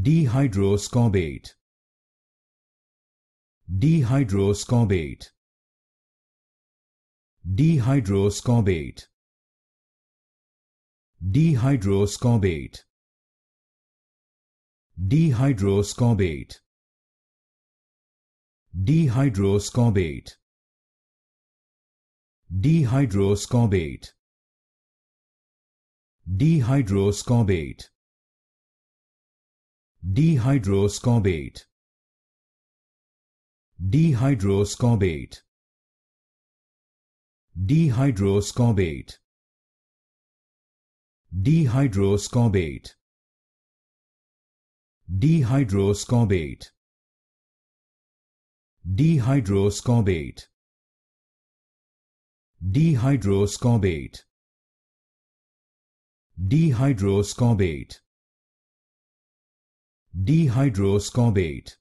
dehydroscorbate dehydroscorbate dehydroscorbate dehydroscorbate dehydroscorbate dehydroscorbate dehydroscorbate dehydroscorbate dehydroscorbate dehydroscorbate dehydroscorbate dehydroscorbate dehydroscorbate dehydroscorbate dehydroscorbate dehydroscorbate dehydroascorbate